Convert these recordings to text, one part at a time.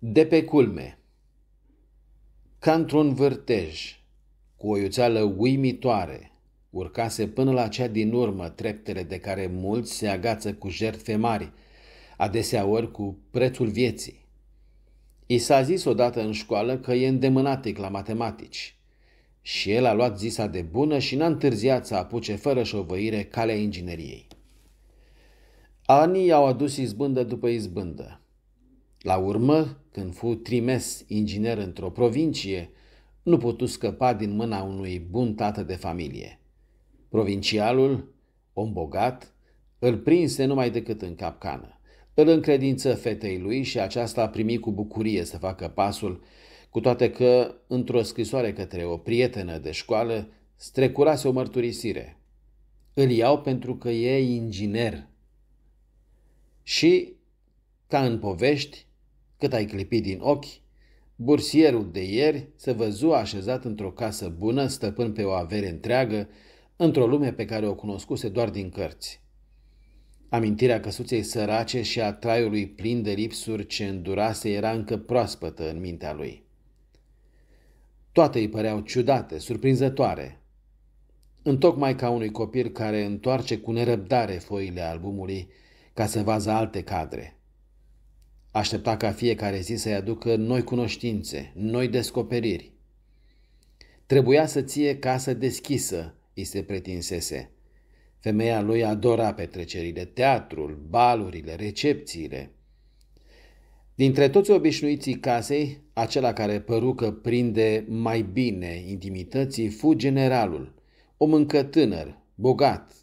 De pe culme, ca într-un vârtej, cu o iuțeală uimitoare, urcase până la cea din urmă treptele de care mulți se agață cu jertfe mari, adesea ori cu prețul vieții. I s-a zis odată în școală că e îndemânatic la matematici și el a luat zisa de bună și n-a întârziat să apuce fără șovăire calea ingineriei. Anii au adus izbândă după izbândă. La urmă, când fu trimis inginer într-o provincie, nu putu scăpa din mâna unui bun tată de familie. Provincialul, om bogat, îl prinse numai decât în capcană. Îl încredință fetei lui și aceasta primit cu bucurie să facă pasul, cu toate că, într-o scrisoare către o prietenă de școală, strecurase o mărturisire. Îl iau pentru că e inginer. Și, ca în povești, cât ai clipit din ochi, bursierul de ieri se văzu așezat într-o casă bună, stăpân pe o avere întreagă, într-o lume pe care o cunoscuse doar din cărți. Amintirea căsuței sărace și a traiului plin de lipsuri ce îndurase era încă proaspătă în mintea lui. Toate îi păreau ciudate, surprinzătoare. Întocmai ca unui copil care întoarce cu nerăbdare foile albumului ca să vază alte cadre. Aștepta ca fiecare zi să-i aducă noi cunoștințe, noi descoperiri. Trebuia să ție casă deschisă, îi se pretinsese. Femeia lui adora petrecerile, teatrul, balurile, recepțiile. Dintre toți obișnuiții casei, acela care păru că prinde mai bine intimității fu generalul, om încă tânăr, bogat,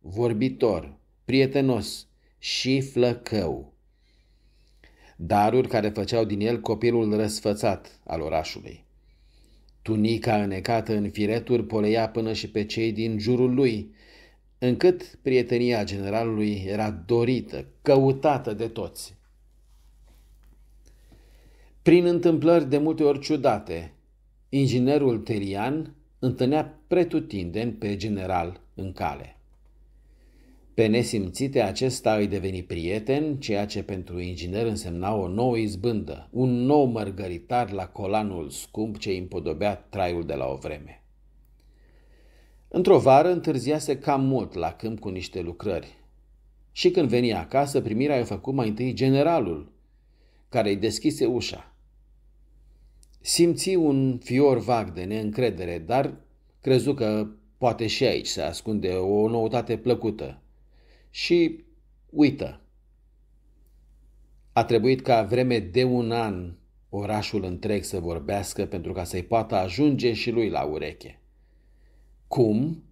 vorbitor, prietenos și flăcău daruri care făceau din el copilul răsfățat al orașului. Tunica înecată în fireturi poleia până și pe cei din jurul lui, încât prietenia generalului era dorită, căutată de toți. Prin întâmplări de multe ori ciudate, inginerul terian întâlnea pretutindeni pe general în cale. Pe nesimțite, acesta îi deveni prieten, ceea ce pentru inginer însemna o nouă izbândă, un nou mărgăritar la colanul scump ce împodobea traiul de la o vreme. Într-o vară întârziase cam mult la câmp cu niște lucrări. Și când veni acasă, primirea i-a făcut mai întâi generalul, care îi deschise ușa. Simți un fior vag de neîncredere, dar crezu că poate și aici se ascunde o noutate plăcută și uită. A trebuit ca vreme de un an orașul întreg să vorbească pentru ca să-i poată ajunge și lui la ureche. Cum?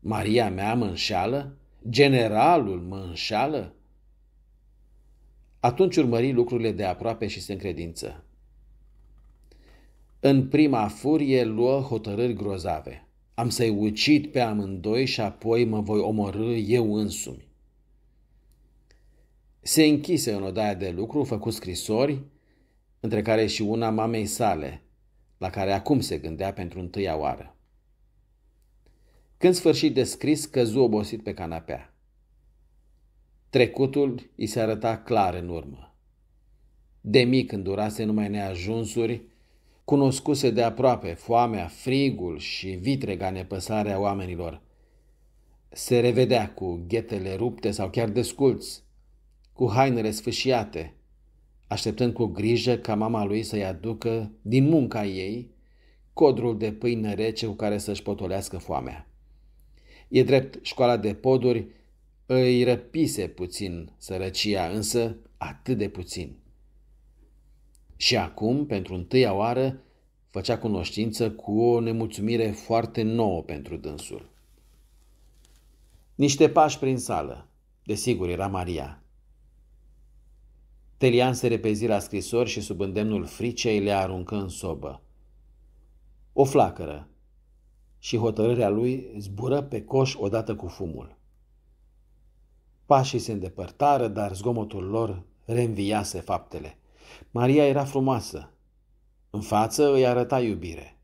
Maria mea mă înșeală? Generalul mă înșeală? Atunci urmări lucrurile de aproape și se încredință. În prima furie luă hotărâri grozave. Am să-i ucid pe amândoi și apoi mă voi omorâ eu însumi. Se închise în odaia de lucru, făcu scrisori, între care și una mamei sale, la care acum se gândea pentru întâia oară. Când sfârșit de scris, căzu obosit pe canapea. Trecutul îi se arăta clar în urmă. De mic îndurase numai neajunsuri, cunoscuse de aproape foamea, frigul și vitrega nepăsarea oamenilor. Se revedea cu ghetele rupte sau chiar desculți, cu hainele sfâșiate, așteptând cu grijă ca mama lui să-i aducă din munca ei codrul de pâine rece cu care să-și potolească foamea. E drept, școala de poduri îi răpise puțin sărăcia, însă atât de puțin. Și acum, pentru întâia oară, făcea cunoștință cu o nemulțumire foarte nouă pentru dânsul. Niște pași prin sală. Desigur, era Maria. Telian se repezi la scrisori și sub îndemnul fricei le aruncă în sobă. O flacără și hotărârea lui zbură pe coș odată cu fumul. Pașii se îndepărtară, dar zgomotul lor reînviase faptele. Maria era frumoasă. În față îi arăta iubire.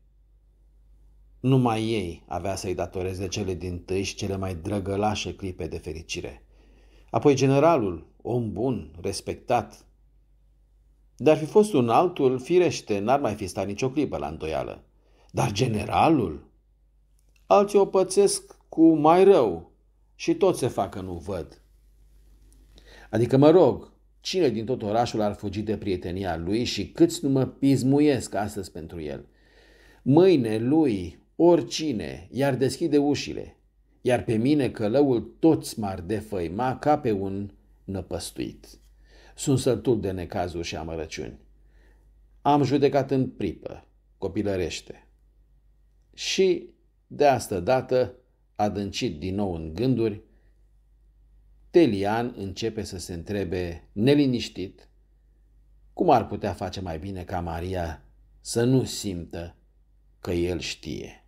Numai ei avea să-i datoreze cele din tâi și cele mai drăgălașe clipe de fericire. Apoi generalul, om bun, respectat. Dar fi fost un altul, firește, n-ar mai fi stat nicio clipă la îndoială. Dar generalul? Alții o pățesc cu mai rău și tot se facă nu văd. Adică mă rog, Cine din tot orașul ar fugi de prietenia lui și câți nu mă pismuiesc astăzi pentru el? Mâine lui, oricine, i-ar deschide ușile, iar pe mine călăul toți m-ar defăima ca pe un năpăstuit. Sunt sătul de necazuri și amărăciuni. Am judecat în pripă, copilărește. Și, de asta dată, adâncit din nou în gânduri, Telian începe să se întrebe neliniștit cum ar putea face mai bine ca Maria să nu simtă că el știe.